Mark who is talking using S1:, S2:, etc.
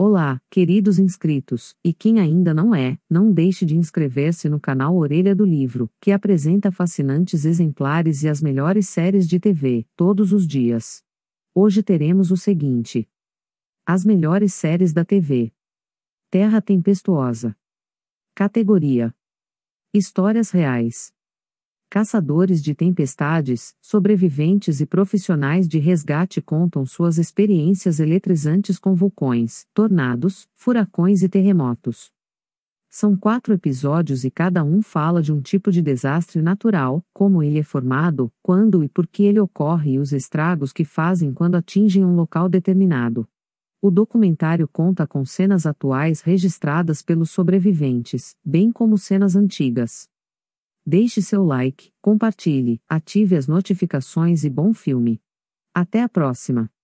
S1: Olá, queridos inscritos, e quem ainda não é, não deixe de inscrever-se no canal Orelha do Livro, que apresenta fascinantes exemplares e as melhores séries de TV, todos os dias. Hoje teremos o seguinte: As melhores séries da TV. Terra Tempestuosa. Categoria: Histórias reais caçadores de tempestades, sobreviventes e profissionais de resgate contam suas experiências eletrizantes com vulcões, tornados, furacões e terremotos. São quatro episódios e cada um fala de um tipo de desastre natural, como ele é formado, quando e por que ele ocorre e os estragos que fazem quando atingem um local determinado. O documentário conta com cenas atuais registradas pelos sobreviventes, bem como cenas antigas. Deixe seu like, compartilhe, ative as notificações e bom filme. Até a próxima!